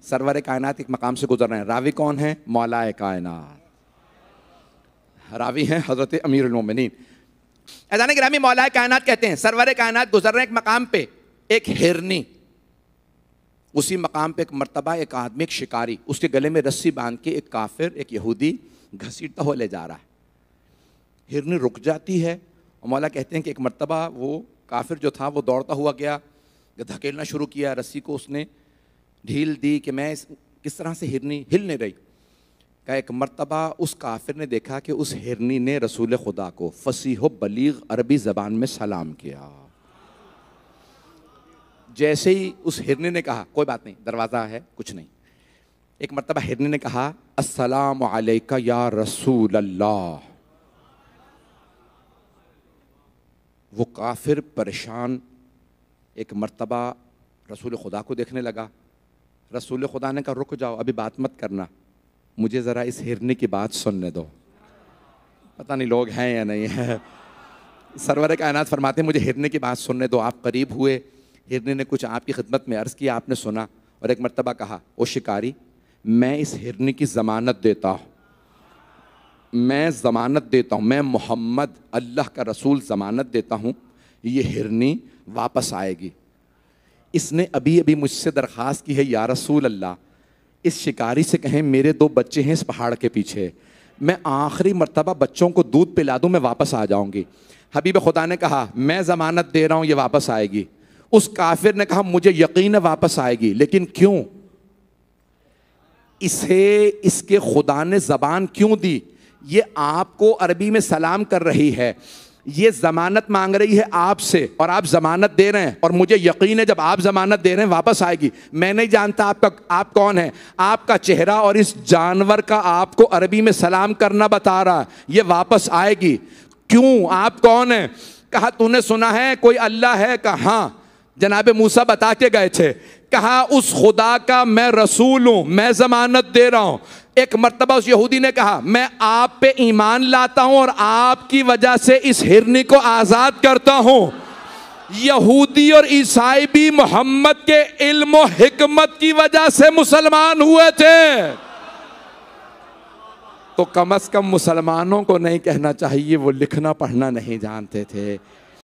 server कायनात एक मकाम से गुजर रहे हैं रावी कौन है मौलाए कायनात रावी हैं हज़रत अमीर उलमिन ऐजान ग्रामी मौलाए कायनात कहते हैं सरवर कायनात गुजर रहे हैं एक मकाम पे एक हिरनी उसी मकाम पे एक मरतबा एक आदमी एक शिकारी उसके गले में रस्सी बांध के एक काफिर एक यहूदी घसीटता हो ले जा रहा है हिरनी रुक जाती है और मौला कहते हैं कि एक मरतबा वो काफिर जो था वो दौड़ता हुआ गया धकेलना शुरू किया रस्सी को उसने ढील दी कि मैं किस तरह से हिरनी हिल नहीं रही का एक मरतबा उस काफिर ने देखा कि उस हिरनी ने रसूल खुदा को फसीह बलीग अरबी ज़बान में सलाम किया जैसे ही उस हिरनी ने कहा कोई बात नहीं दरवाज़ा है कुछ नहीं एक मरतबा हिरनी ने कहा असलम या रसूल अल्लाह वो काफिर परेशान एक मर्तबा रसूल खुदा को देखने लगा रसूल खुदा ने कहा रुक जाओ अभी बात मत करना मुझे ज़रा इस हिरने की बात सुनने दो पता नहीं लोग हैं या नहीं है सरवर का अनाज फरमाते हैं मुझे हिरने की बात सुनने दो आप करीब हुए हिरने ने कुछ आपकी खिदमत में अर्ज़ किया आपने सुना और एक मरतबा कहा ओ शिकारी मैं इस हिरने की ज़मानत देता हूँ मैं ज़मानत देता हूँ मैं मोहम्मद अल्लाह का रसूल ज़मानत देता हूँ ये हिरनी वापस आएगी इसने अभी अभी मुझसे दरख्वास्त की है या रसूल अल्लाह इस शिकारी से कहें मेरे दो बच्चे हैं इस पहाड़ के पीछे मैं आखिरी मरतबा बच्चों को दूध पिला दूँ मैं वापस आ जाऊँगी हबीब खुदा ने कहा मैं ज़मानत दे रहा हूँ ये वापस आएगी उस काफिर ने कहा मुझे यकीन है वापस आएगी लेकिन क्यों इसे इसके खुदा ने जबान क्यों दी ये आपको अरबी में सलाम कर रही है ये जमानत मांग रही है आपसे और आप जमानत दे रहे हैं और मुझे यकीन है जब आप जमानत दे रहे हैं वापस आएगी मैं नहीं जानता आपका आप कौन है आपका चेहरा और इस जानवर का आपको अरबी में सलाम करना बता रहा ये वापस आएगी क्यों आप कौन है कहा तूने सुना है कोई अल्लाह है कहा हाँ जनाब मूसा बता के गए थे कहा उस खुदा का मैं रसूल हूं मैं जमानत दे रहा हूं एक मरतबा उस यहूदी ने कहा मैं आप पे ईमान लाता हूं और आपकी वजह से इस हिरनी को आज़ाद करता हूं यहूदी और ईसाई भी मोहम्मद के इल्म हिकमत की वजह से मुसलमान हुए थे तो कम अज कम मुसलमानों को नहीं कहना चाहिए वो लिखना पढ़ना नहीं जानते थे